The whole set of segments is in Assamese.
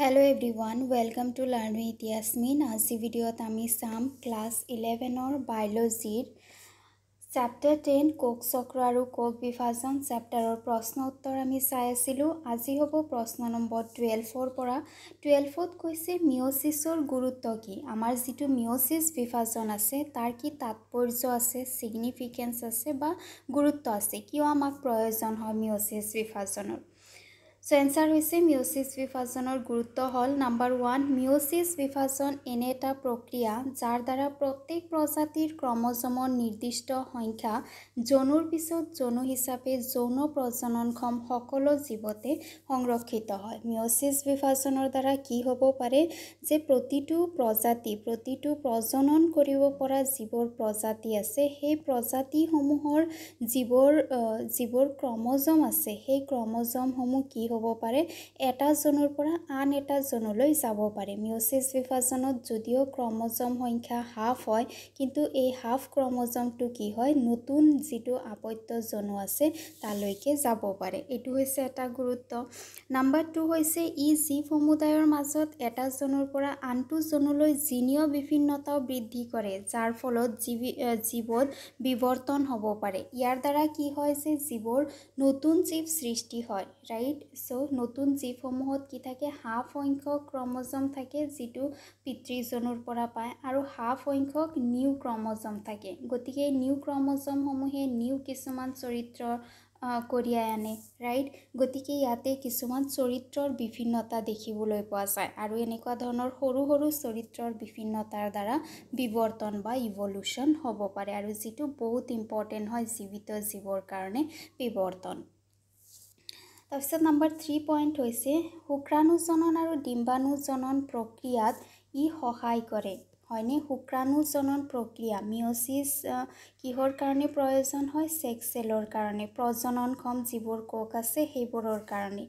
hello' every one welcome to learn with Yasmin আজি ভিডিঅ'ত আমি চাম ক্লাছ ইলেভেনৰ বায়'লজিৰ চেপ্টাৰ টেন কোক চক্ৰ আৰু কোক বিভাজন চেপ্টাৰৰ প্ৰশ্ন উত্তৰ আমি চাই আছিলোঁ আজি হ'ব প্ৰশ্ন নম্বৰ টুৱেলভৰ পৰা টুৱেলভত কৈছে মিঅ'চিছৰ গুৰুত্ব কি আমাৰ যিটো মিঅ'চিছ বিভাজন আছে তাৰ কি তাৎপৰ্য আছে ছিগনিফিকেঞ্চ আছে বা গুৰুত্ব আছে কিয় আমাক প্ৰয়োজন হয় মিঅ'চিছ বিভাজনৰ চ' এনচাৰ হৈছে মিউচিছ বিভাজনৰ গুৰুত্ব হ'ল নাম্বাৰ ওৱান মিউচিছ বিভাজন এনে এটা প্ৰক্ৰিয়া যাৰ দ্বাৰা প্ৰত্যেক প্ৰজাতিৰ ক্ৰমজমৰ নিৰ্দিষ্ট সংখ্যা জনুৰ পিছত জনু হিচাপে যৌন প্ৰজননক্ষম সকলো জীৱতে সংৰক্ষিত হয় মিউচিছ বিভাজনৰ দ্বাৰা কি হ'ব পাৰে যে প্ৰতিটো প্ৰজাতি প্ৰতিটো প্ৰজনন কৰিব পৰা যিবোৰ প্ৰজাতি আছে সেই প্ৰজাতিসমূহৰ যিবোৰ যিবোৰ ক্ৰমজম আছে সেই ক্ৰমজমসমূহ কি হ'ব হ'ব পাৰে এটাজনৰ পৰা আন এটাজনলৈ যাব পাৰে মিঅ'চিছ বিভাজনত যদিও ক্ৰমজম সংখ্যা হাফ হয় কিন্তু এই হাফ ক্ৰমজমটো কি হয় নতুন যিটো আপত্যজনো আছে তালৈকে যাব পাৰে এইটো হৈছে এটা গুৰুত্ব নাম্বাৰ টু হৈছে ই জীৱ সমুদায়ৰ মাজত এটাজনৰ পৰা আনটোজনলৈ জিনীয় বিভিন্নতাও বৃদ্ধি কৰে যাৰ ফলত জীৱত বিৱৰ্তন হ'ব পাৰে ইয়াৰ দ্বাৰা কি হয় যে জীৱৰ নতুন জীৱ সৃষ্টি হয় ৰাইট চ' নতুন জীৱসমূহত কি থাকে হাফ সংখ্যক ক্ৰমজম থাকে যিটো পিতৃজনৰ পৰা পায় আৰু হাফ সংখ্যক নিউ ক্ৰমজম থাকে গতিকে নিউ ক্ৰমজমসমূহে নিউ কিছুমান চৰিত্ৰ কঢ়িয়াই আনে ৰাইট গতিকে ইয়াতে কিছুমান চৰিত্ৰৰ বিভিন্নতা দেখিবলৈ পোৱা যায় আৰু এনেকুৱা ধৰণৰ সৰু সৰু চৰিত্ৰৰ বিভিন্নতাৰ দ্বাৰা বিৱৰ্তন বা ইভলিউশ্যন হ'ব পাৰে আৰু যিটো বহুত ইম্পৰ্টেণ্ট হয় জীৱিত জীৱৰ কাৰণে বিৱৰ্তন তাৰপিছত নাম্বাৰ থ্ৰী পইণ্ট হৈছে শুক্ৰাণুজনন আৰু ডিম্বাণুজনন প্ৰক্ৰিয়াত ই সহায় কৰে হয়নে শুক্ৰাণুজনন প্ৰক্ৰিয়া মিঅ'চিছ কিহৰ কাৰণে প্ৰয়োজন হয় ছেক্স চেলৰ কাৰণে প্ৰজননক্ষম যিবোৰ কোষ আছে সেইবোৰৰ কাৰণে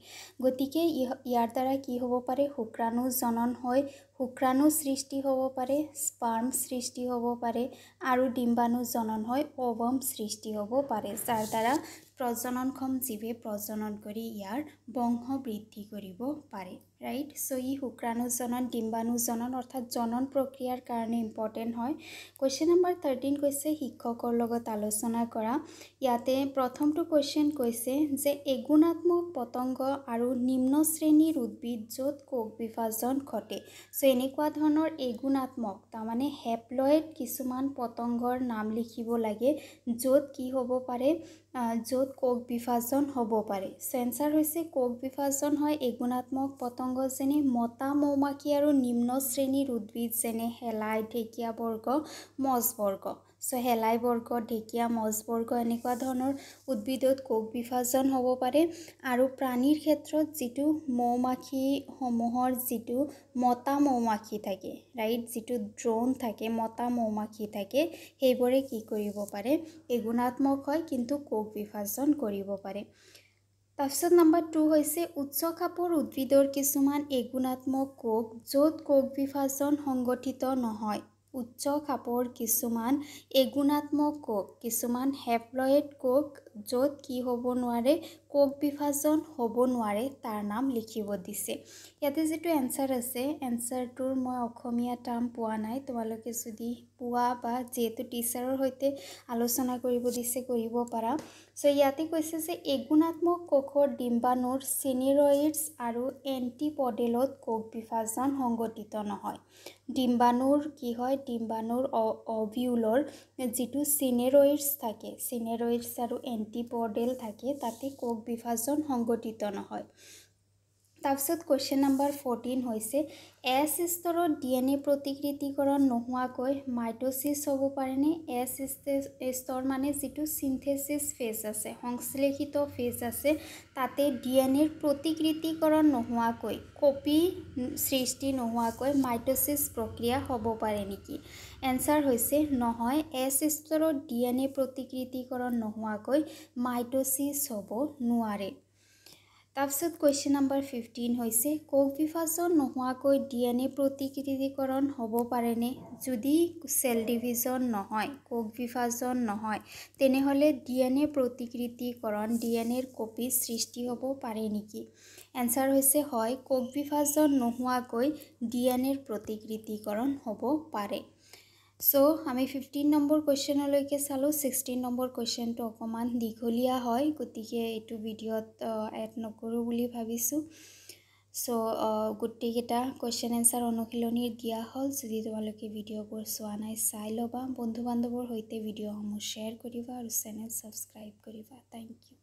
গতিকে ইয়াৰ দ্বাৰা কি হ'ব পাৰে শুক্ৰাণুজনন হৈ শুক্ৰাণু সৃষ্টি হ'ব পাৰে স্পাৰ্ম সৃষ্টি হ'ব পাৰে আৰু ডিম্বাণু জনন হয় অৱম সৃষ্টি হ'ব পাৰে যাৰ দ্বাৰা প্ৰজননক্ষম জীৱে প্ৰজনন কৰি ইয়াৰ বংশ বৃদ্ধি কৰিব পাৰে ৰাইট চ' ই শুক্ৰাণুজনন ডিম্বাণুজনন অৰ্থাৎ জনন প্ৰক্ৰিয়াৰ কাৰণে ইম্পৰ্টেণ্ট হয় কুৱেশ্যন নম্বৰ থাৰ্টিন কৈছে শিক্ষকৰ লগত আলোচনা কৰা ইয়াতে প্ৰথমটো কুৱেশ্যন কৈছে যে এগুণাত্মক পতংগ আৰু নিম্ন শ্ৰেণীৰ উদ্ভিদ য'ত কোষ বিভাজন ঘটে চ' যেনেকুৱা ধৰণৰ এগুণাত্মক তাৰমানে হেপ্লয়েড কিছুমান পতংগৰ নাম লিখিব লাগে য'ত কি হ'ব পাৰে য'ত কোক বিভাজন হ'ব পাৰে চেঞ্চাৰ হৈছে কোক বিভাজন হয় এগুণাত্মক পতংগ যেনে মতা মৌমাখি আৰু নিম্ন শ্ৰেণীৰ উদ্ভিদ যেনে শেলাই ঢেকীয়া বৰ্গ মজবৰ্গ চ' শেলাই বৰ্গ ঢেকীয়া মজবৰ্গ এনেকুৱা ধৰণৰ উদ্ভিদত কোষ বিভাজন হ'ব পাৰে আৰু প্ৰাণীৰ ক্ষেত্ৰত যিটো মৌমাখিসমূহৰ যিটো মতা মৌমাখি থাকে ৰাইট যিটো ড্ৰ'ন থাকে মতা মৌমাখি থাকে সেইবোৰে কি কৰিব পাৰে এই গুণাত্মক হয় কিন্তু কোষ বিভাজন কৰিব পাৰে তাৰপিছত নম্বৰ টু হৈছে উচ্চ খাপৰ উদ্ভিদৰ কিছুমান এগুণাত্মক কোষ য'ত কোষ বিভাজন সংগঠিত নহয় উচ্চ খাপৰ কিছুমান এগুণাত্মক কোষ কিছুমান হেপ্লয়েড কোষ য'ত কি হ'ব নোৱাৰে কোষ বিভাজন হ'ব নোৱাৰে তাৰ নাম লিখিব দিছে ইয়াতে যিটো এনচাৰ আছে এনচাৰটোৰ মই অসমীয়া টাৰ্ম পোৱা নাই তোমালোকে যদি পোৱা বা যিহেতু টিচাৰৰ সৈতে আলোচনা কৰিব দিছে কৰিব পাৰা চ' ইয়াতে কৈছে যে এগুণাত্মক কোষৰ ডিম্বাণুৰ চেনিৰইডছ আৰু এণ্টিপডেলত কোষ বিভাজন সংঘটিত নহয় ডিম্বাণুৰ কি হয় ডিম্বাণুৰ অভিউলৰ যিটো চিনেৰইডছ থাকে চিনেৰইডছ আৰু এণ্টিপডেল থাকে তাতে কোষ বিভাজন সংঘটিত নহয় তাৰপিছত কুৱেশ্যন নম্বৰ ফৰ্টিন হৈছে এছ ষ্টৰত ডি এন এ প্ৰতিকৃতিকৰণ নোহোৱাকৈ মাইট'চিছ হ'ব পাৰেনে এছ ষ্টে ষ্টৰ মানে যিটো চিন্থেচিছ ফেজ আছে সংশ্লেষিত ফেজ আছে তাতে ডি এন এৰ প্ৰতিকৃতিকৰণ নোহোৱাকৈ কপি সৃষ্টি নোহোৱাকৈ মাইট'চিছ প্ৰক্ৰিয়া হ'ব পাৰে নেকি এনচাৰ হৈছে নহয় এছ ষ্টৰত ডি এন এ প্ৰতিকৃতিকৰণ নোহোৱাকৈ মাইট'চিছ হ'ব নোৱাৰে তাৰপিছত কুৱেশ্যন নম্বৰ ফিফটিন হৈছে কোক বিভাজন নোহোৱাকৈ ডি এন এ প্ৰতিকৃতিকৰণ হ'ব পাৰেনে যদি চেল ডিভিজন নহয় কোক বিভাজন নহয় তেনেহ'লে ডি এন এ প্ৰতিকৃতিকৰণ ডি এন এৰ কপি সৃষ্টি হ'ব পাৰে নেকি এনচাৰ হৈছে হয় কোক বিভাজন নোহোৱাকৈ ডি এন এৰ প্ৰতিকৃতিকৰণ হ'ব পাৰে চ' আমি ফিফটিন নম্বৰ কুৱেশ্যনলৈকে চালোঁ ছিক্সটিন নম্বৰ কুৱেশ্যনটো অকণমান দীঘলীয়া হয় গতিকে এইটো ভিডিঅ'ত এড নকৰোঁ বুলি ভাবিছোঁ চ' গোটেইকেইটা কুৱেশ্যন এনচাৰ অনুশীলনীত দিয়া হ'ল যদি তোমালোকে ভিডিঅ'বোৰ চোৱা নাই চাই ল'বা বন্ধু বান্ধৱৰ সৈতে ভিডিঅ'সমূহ শ্বেয়াৰ কৰিবা আৰু চেনেল ছাবস্ক্ৰাইব কৰিবা থেংক ইউ